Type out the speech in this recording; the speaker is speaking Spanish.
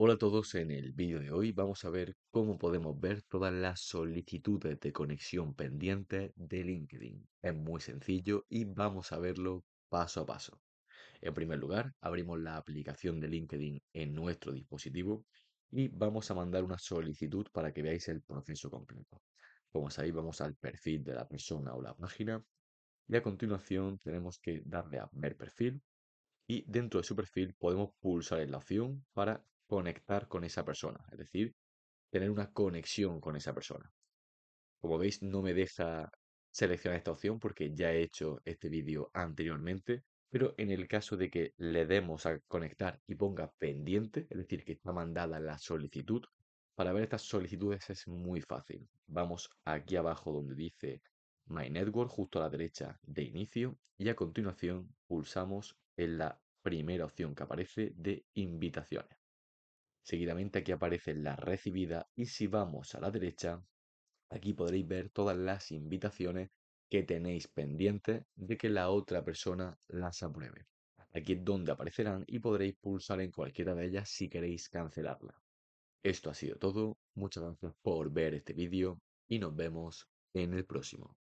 Hola a todos, en el vídeo de hoy vamos a ver cómo podemos ver todas las solicitudes de conexión pendientes de LinkedIn. Es muy sencillo y vamos a verlo paso a paso. En primer lugar, abrimos la aplicación de LinkedIn en nuestro dispositivo y vamos a mandar una solicitud para que veáis el proceso completo. Como sabéis, vamos al perfil de la persona o la página y a continuación tenemos que darle a ver perfil y dentro de su perfil podemos pulsar en la opción para conectar con esa persona, es decir, tener una conexión con esa persona. Como veis, no me deja seleccionar esta opción porque ya he hecho este vídeo anteriormente, pero en el caso de que le demos a conectar y ponga pendiente, es decir, que está mandada la solicitud, para ver estas solicitudes es muy fácil. Vamos aquí abajo donde dice My Network, justo a la derecha de inicio, y a continuación pulsamos en la primera opción que aparece de invitaciones. Seguidamente aquí aparece la recibida y si vamos a la derecha, aquí podréis ver todas las invitaciones que tenéis pendientes de que la otra persona las apruebe. Aquí es donde aparecerán y podréis pulsar en cualquiera de ellas si queréis cancelarla. Esto ha sido todo, muchas gracias por ver este vídeo y nos vemos en el próximo.